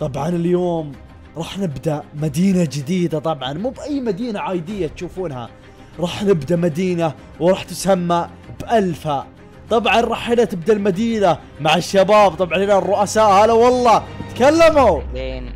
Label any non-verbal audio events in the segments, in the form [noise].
طبعا اليوم راح نبدا مدينه جديده طبعا مو باي مدينه عاديه تشوفونها راح نبدا مدينه وراح تسمى بالفا طبعا راح هنا تبدا المدينه مع الشباب طبعا هنا الرؤساء هلا والله تكلموا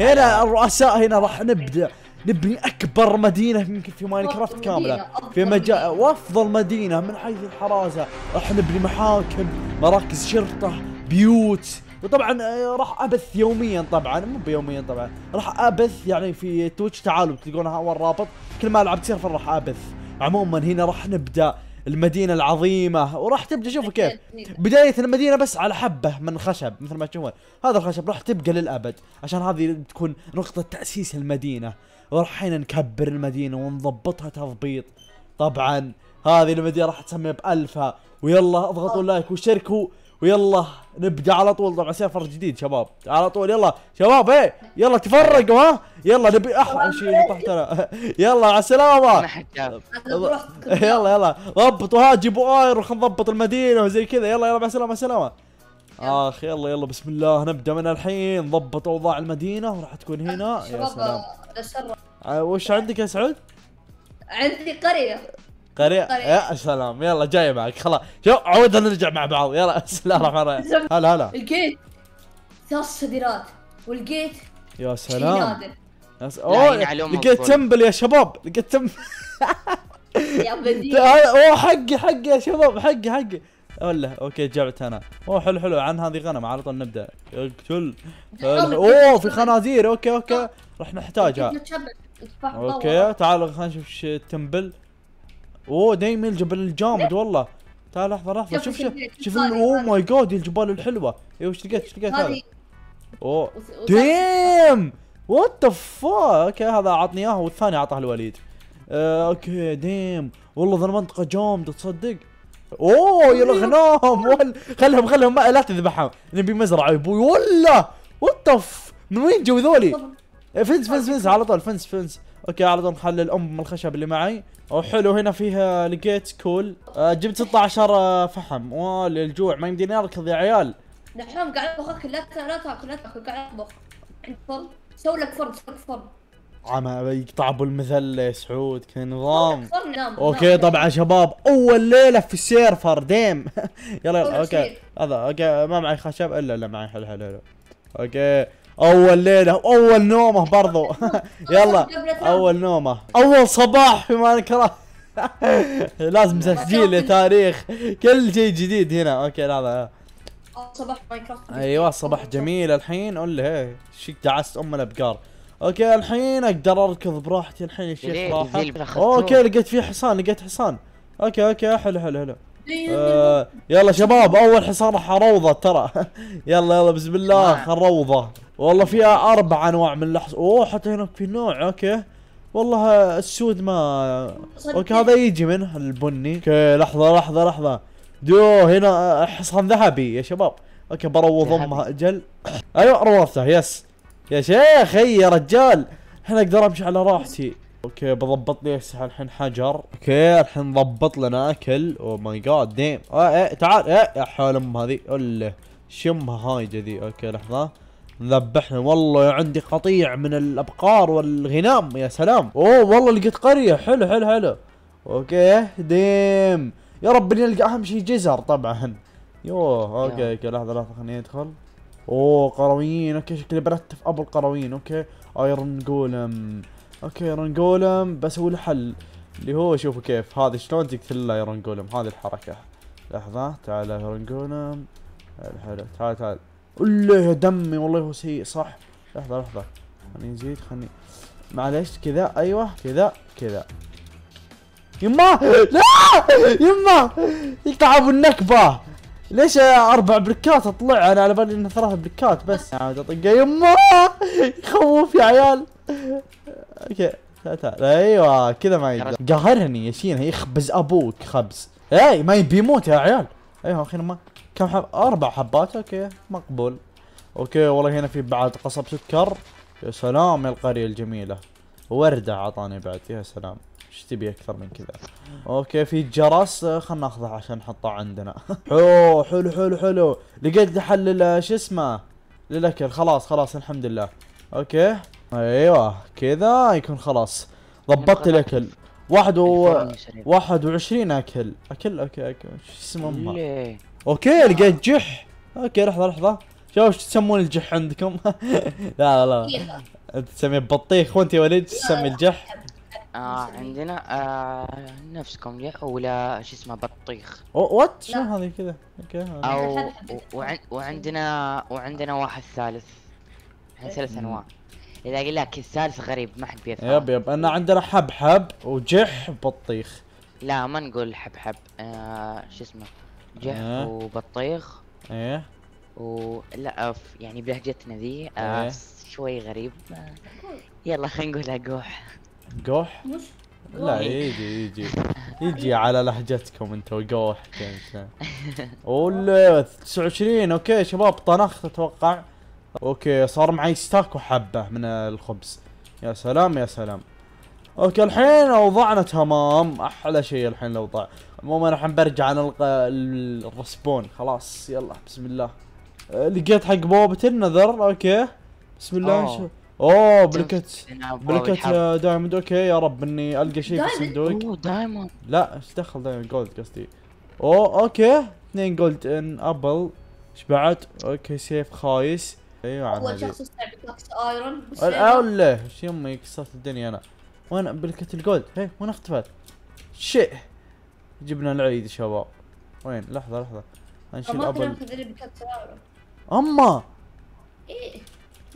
هنا الرؤساء هنا راح نبدا نبني اكبر مدينه يمكن في ماينكرافت كامله في مجال وافضل مدينه من حيث الحراسه راح نبني محاكم مراكز شرطه بيوت وطبعا آه، راح ابث يوميا طبعا مو بيوميا طبعا راح ابث يعني في تويتش تعالوا تلقونها اول رابط كل ما العب سيرفر راح ابث عموما هنا راح نبدا المدينه العظيمه وراح تبدا شوفوا كيف بدايه المدينه بس على حبه من خشب مثل ما تشوفون هذا الخشب راح تبقى للابد عشان هذه تكون نقطه تاسيس المدينه وراح حين نكبر المدينه ونضبطها تضبيط طبعا هذه المدينه راح تسميها بالفا ويلا اضغطوا آه. لايك وشاركوا ويلا نبدا على طول طبعا سيرفر جديد شباب على طول يلا شباب ايه يلا تفرقوا ها يلا نبي احلى شيء [laughs] يلا على السلامه [laughs] يلا يلا ضبطوا ها جيبوا اير وخلنا نضبط المدينه وزي كذا يلا يلا مع السلامه السلامه اخ يلا يلا بسم الله نبدا من الحين نضبط اوضاع المدينه وراح تكون هنا يا سلام آه، وش عندك يا سعود؟ عندي قريه قرية يا سلام يلا جاي معك خلاص شو عودنا نرجع مع بعض يلا [laughs] بسم الله الرحمن الرحيم هلا هلا لقيت ثلاث صديرات ولقيت يا سلام أس... اوه يعني لقيت تمبل يا شباب لقيت تمبل يا [laughs] بديل اوه حقي حقي يا شباب حقي حقي ولا اوكي جبت انا اوه حلو حلو عن هذه غنم على طول نبدا اقتل اوه في خنازير اوكي اوكي راح نحتاجها اوكي تعال خلينا نشوف التمبل اوه دايما الجبل الجامد إيه. والله تعال لحظه لحظه شوف شوف شوف اوه ماي جاد الجبال الحلوه ايوه ايش لقيت ايش لقيت هذا؟ اوه دايم وات ذا فاك هذا عطني اياها والثاني اعطاه الوليد آه اوكي ديم والله ذا المنطقه جامده تصدق اوه يا الغنام أيوه. وال... خلهم خلهم ما... لا تذبحهم نبي مزرعه يا ابوي والله وات ذا من وين جو ذولي إيه، فنس فنس فنس على طول فنس فنس اوكي على طول نخلي الام من الخشب اللي معي وحلو هنا فيها لقيت كول آه، جبت 16 آه، فحم والجوع ما يمديني اركض يا عيال نحرم قاعد اطبخ اكل لا لا تاكل لا تاكل قاعد اطبخ سوي لك فرن سوي لك فرن عم يقطع ابو المثل يا سعود كذا نظام اوكي طبعا شباب اول ليله في السيرفر ديم [laughs] يلا يلا اوكي هذا اوكي ما معي خشب الا لا معي حلو حلو اوكي اول ليله اول نومه برضو [laughs] [laughs] يلا اول نومه اول صباح في ماينكرافت [laughs] لازم تسجيل تاريخ كل شيء جديد هنا اوكي لا لا صباح ماينكرافت ايوه صباح جميل الحين قول لي ايش تعست دعست ام الابقار اوكي الحين اقدر اركض براحتي الحين شيخ راح اوكي لقيت في حصان لقيت حصان اوكي اوكي حلو حلو حلو إيه، آه، يلا شباب اول حصان راح اروضه ترى يلا يلا بسم الله الروضه والله فيها اربع انواع من اللحظ اوه حتى هناك في نوع اوكي والله السود ما اوكي هذا يجي منه البني اوكي لحظه لحظه لحظه دو هنا حصان ذهبي يا شباب اوكي بروض امها اجل ايوه روضته يس يا شيخ يا رجال الحين اقدر امشي على راحتي اوكي بضبط لي الحين حجر اوكي الحين ضبط لنا اكل او ماي جاد ديم تعال إيه، يا حول ام هذه اله شمها هاي ذي اوكي لحظه ذبحنا والله يا عندي قطيع من الابقار والغنام يا سلام اوه والله لقيت قريه حلو حلو حلو اوكي ديم يا رب نلقى اهم شيء جزر طبعا يوه اوكي اوكي لحظه لحظه خليني ادخل اوه قرويين اوكي شكلي برتب ابو القرويين اوكي ايرون جولم اوكي ايرون جولم بسوي له حل اللي هو شوفوا كيف هذه شلون تقتل ايرون جولم هذه الحركه لحظه تعال ايرون جولم حلو حلو تعال تعال الله يا دمي والله هو سيء صح لحظة لحظة خليني نزيد خليني معلش كذا ايوه كذا كذا يما لا يما يتعب النكبة ليش اربع بركات اطلع انا على بالي انه ثلاث بركات بس عاد اطقه يما يخوف يا عيال اوكي تعال ايوه كذا ما يقدر قهرني يا شين يخبز ابوك خبز اي ما يبي يموت يا عيال ايوه اخيرا ما كم حب اربع حبات اوكي مقبول اوكي والله هنا في بعد قصب سكر يا سلام يا القرية الجميلة وردة عطاني بعد يا سلام ايش تبي اكثر من كذا اوكي في جرس آه، خلنا ناخذه عشان نحطه عندنا اوه [laughs] حلو حلو حلو لقيت حل آه، شو اسمه للاكل خلاص خلاص الحمد لله اوكي ايوه كذا يكون خلاص ضبطت الاكل واحد و... 21 اكل اكل اوكي اوكي شو اسمه اوكي لقيت جح اوكي لحظه لحظه شوف ايش تسمون الجح عندكم [laughs] لا لا لا إيه. انت تسميه بطيخ وانت يا وليد تسمي الجح آه عندنا آه نفسكم جح ولا شو اسمه بطيخ وات شو هذه كذا اوكي او وعندنا وعندنا واحد ثالث احنا ثلاث انواع اذا قال لك الثالث غريب ما حد بيفهم يب يب انا عندنا حبحب وجح وبطيخ لا ما نقول حبحب آه شو اسمه جح آه. وبطيخ ايه ولا اف يعني بلهجتنا ذي آه. إيه. شوي غريب يلا خلينا نقولها قوح قوح؟ لا يجي يجي [laughs] يجي على لهجتكم انت وقوح اول 29 اوكي شباب طنخت اتوقع اوكي صار معي ستاك وحبه من الخبز يا سلام يا سلام اوكي الحين اوضاعنا تمام احلى شيء الحين الاوضاع عموما الحين برجع انا القى الرسبون خلاص يلا بسم الله لقيت حق بوبة النذر اوكي بسم الله أوه. اوه بلكت بلكت دايموند اوكي يا رب اني القى شيء في الصندوق اوه دايموند لا ايش دخل دايموند جولد قصدي اوه اوكي اثنين جولد ان ابل ايش بعد؟ اوكي سيف خايس ايوه اول شخص استعمل ايرون الا ايش يمي كسرت الدنيا انا وين بلكت الجولد هي وين اختفت شيء جبنا العيد يا شباب وين لحظه لحظه نشيل ابل ما اما ايه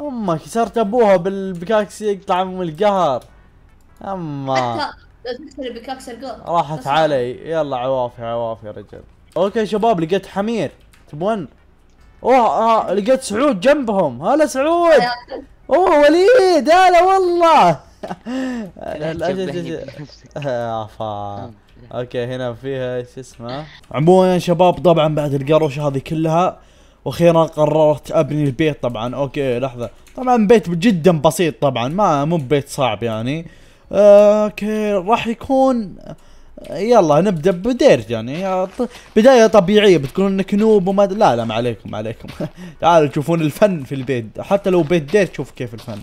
اما كسرت ابوها بالبكاكس يقطع ام القهر اما راحت علي يلا عوافي عوافي يا رجل اوكي شباب لقيت حمير تبون اوه آه لقيت سعود جنبهم هلا سعود اوه وليد هلا والله افا [laughs] نعم. اوكي هنا فيها شو اسمه عموما يا شباب طبعا بعد القروش هذه كلها واخيرا قررت ابني البيت طبعا اوكي لحظه طبعا بيت جدا بسيط طبعا ما مو بيت صعب يعني اوكي راح يكون يلا نبدا بدير يعني بدايه طبيعيه بتكون انك نوب وما لا لا ما عليكم ما عليكم [laughs] تعالوا تشوفون الفن في البيت حتى لو بيت دير تشوف كيف الفن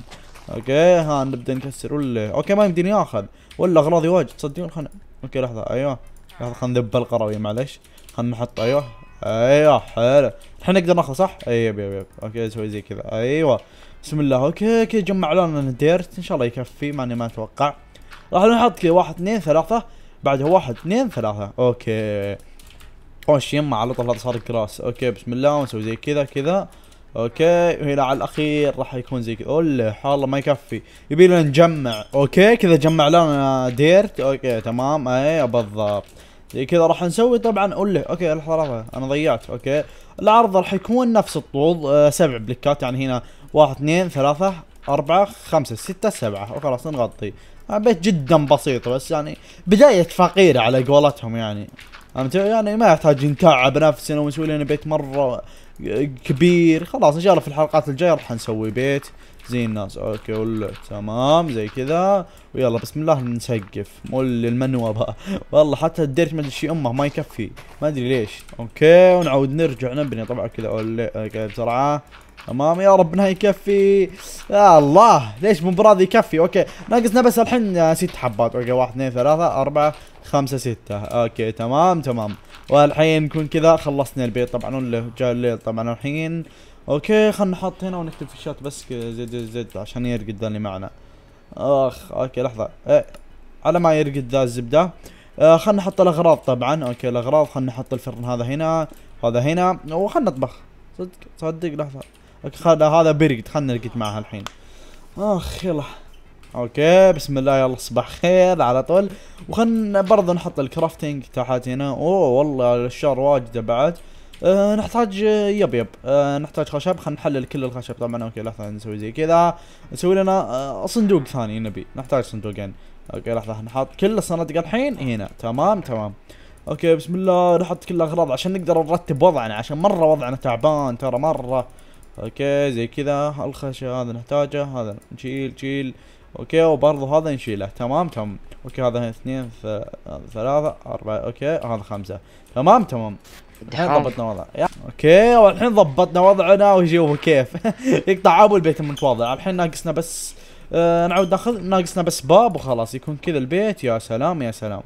اوكي ها نبدا نكسر ولا اوكي ما يمديني اخذ ولا اغراضي واجد تصدقون خلنا اوكي لحظه ايوه لحظه خلنا نذب القراوي معلش خلنا نحط ايوه ايوه حلو الحين نقدر ناخذ صح؟ اي أيوه، يب يب يب اوكي نسوي زي كذا ايوه بسم الله اوكي اوكي جمع لنا ديرت ان شاء الله يكفي ماني ما اتوقع راح نحط كذا واحد اثنين ثلاثة بعدها واحد اثنين ثلاثة اوكي اوه يمه على طول هذا صار كراس اوكي بسم الله ونسوي زي كذا كذا اوكي وهنا على الاخير راح يكون زي كذا اوله والله ما يكفي يبي لنا نجمع اوكي كذا جمع لنا ديرت اوكي تمام اي بالضبط زي كذا راح نسوي طبعا اوله اوكي لحظه انا ضيعت اوكي العرض راح يكون نفس الطول آه سبع بلكات يعني هنا واحد اثنين ثلاثة أربعة خمسة ستة سبعة وخلاص نغطي بيت جدا بسيط بس يعني بداية فقيرة على قولتهم يعني يعني ما يحتاج نتعب نفسنا ونسوي لنا بيت مرة كبير خلاص ان شاء الله في الحلقات الجايه راح نسوي بيت زي الناس اوكي ولا تمام زي كذا ويلا بسم الله نسقف مول المنوبه والله حتى الديرت ما ادري شي امه ما يكفي ما ادري ليش اوكي ونعود نرجع نبني طبعا كذا بسرعه تمام يا رب انها يكفي يا الله ليش المباراه ذي يكفي اوكي ناقصنا بس الحين ست حبات اوكي واحد اثنين ثلاثة أربعة خمسة ستة اوكي تمام تمام والحين نكون كذا خلصنا البيت طبعا اللي جاء الليل طبعا الحين اوكي خلنا نحط هنا ونكتب في الشات بس زد زد زد عشان يرقد ذا اللي معنا اخ اوكي لحظة إيه. على ما يرقد ذا الزبدة آه خلنا نحط الاغراض طبعا اوكي الاغراض خلنا نحط الفرن هذا هنا هذا هنا وخلنا نطبخ صدق صدق لحظة هذا هذا برقد خلنا نرقد معها الحين اخ يلا اوكي بسم الله يلا صباح خير على طول وخلنا برضه نحط الكرافتنج تحت هنا اوه والله الشر واجده بعد أه نحتاج آه، يب يب أه نحتاج خشب خلنا نحلل كل الخشب طبعا اوكي لحظه نسوي زي كذا نسوي لنا أه صندوق ثاني نبي نحتاج صندوقين اوكي لحظه نحط كل الصناديق الحين هنا تمام تمام اوكي بسم الله نحط كل الاغراض عشان نقدر نرتب وضعنا عشان مره وضعنا تعبان ترى مره اوكي زي كذا الخشب هذا نحتاجه هذا نشيل نشيل اوكي وبرضه هذا نشيله تمام تمام اوكي هذا اثنين ثلاثة اربعة اوكي هذا خمسة تمام تمام الحين ضبطنا وضع اوكي والحين ضبطنا وضعنا وشوفوا كيف [laughs] يقطع ابو البيت المتواضع الحين ناقصنا بس آه نعود ناخذ ناقصنا بس باب وخلاص يكون كذا البيت يا سلام يا سلام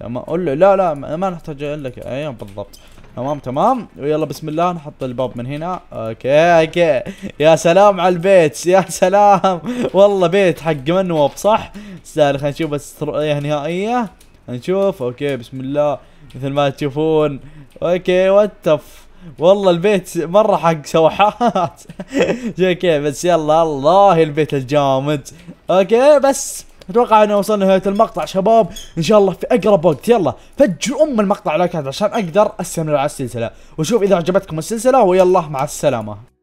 تمام لا لا ما نحتاج الا ايوه بالضبط تمام تمام ويلا بسم الله نحط الباب من هنا اوكي اوكي يا سلام على البيت يا سلام والله بيت حق منوب صح استاهل خلينا نشوف بس إيه، نهائيه نشوف اوكي بسم الله مثل ما تشوفون اوكي واتف والله البيت مره حق سوحات [laughs] اوكي بس يلا الله البيت الجامد اوكي بس اتوقع انه وصلنا نهايه المقطع شباب ان شاء الله في اقرب وقت يلا فجر ام المقطع لايكات عشان اقدر استمر على السلسله وشوف اذا عجبتكم السلسله ويلا مع السلامه